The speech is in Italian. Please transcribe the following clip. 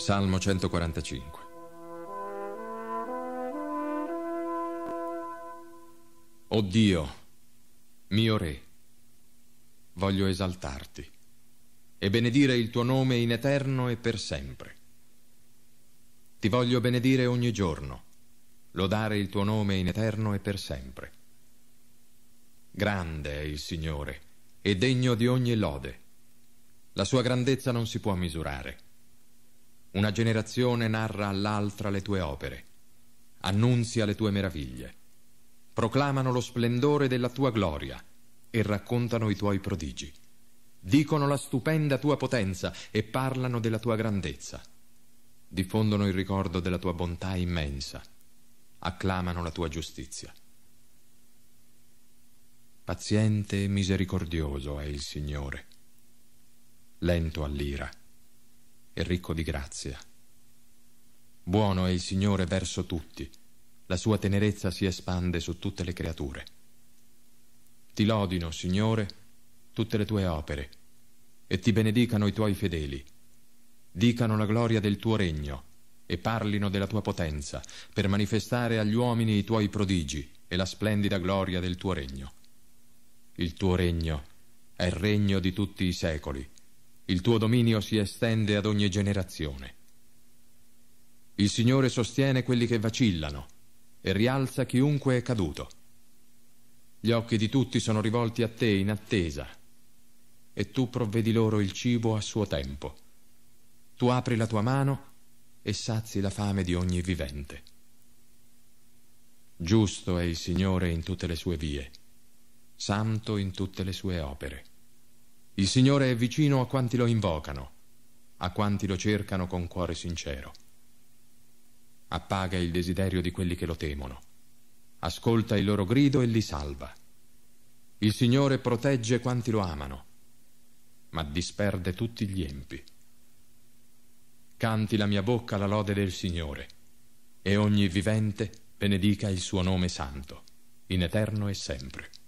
Salmo 145 O Dio, mio Re, voglio esaltarti e benedire il tuo nome in eterno e per sempre. Ti voglio benedire ogni giorno, lodare il tuo nome in eterno e per sempre. Grande è il Signore e degno di ogni lode. La sua grandezza non si può misurare. Una generazione narra all'altra le tue opere, annunzia le tue meraviglie, proclamano lo splendore della tua gloria e raccontano i tuoi prodigi. Dicono la stupenda tua potenza e parlano della tua grandezza. Diffondono il ricordo della tua bontà immensa, acclamano la tua giustizia. Paziente e misericordioso è il Signore, lento all'ira e ricco di grazia. Buono è il Signore verso tutti, la sua tenerezza si espande su tutte le creature. Ti lodino, Signore, tutte le tue opere, e ti benedicano i tuoi fedeli. Dicano la gloria del tuo regno, e parlino della tua potenza, per manifestare agli uomini i tuoi prodigi e la splendida gloria del tuo regno. Il tuo regno è il regno di tutti i secoli, il tuo dominio si estende ad ogni generazione. Il Signore sostiene quelli che vacillano e rialza chiunque è caduto. Gli occhi di tutti sono rivolti a te in attesa e tu provvedi loro il cibo a suo tempo. Tu apri la tua mano e sazi la fame di ogni vivente. Giusto è il Signore in tutte le sue vie, santo in tutte le sue opere. Il Signore è vicino a quanti lo invocano, a quanti lo cercano con cuore sincero. Appaga il desiderio di quelli che lo temono, ascolta il loro grido e li salva. Il Signore protegge quanti lo amano, ma disperde tutti gli empi. Canti la mia bocca la lode del Signore, e ogni vivente benedica il suo nome santo, in eterno e sempre.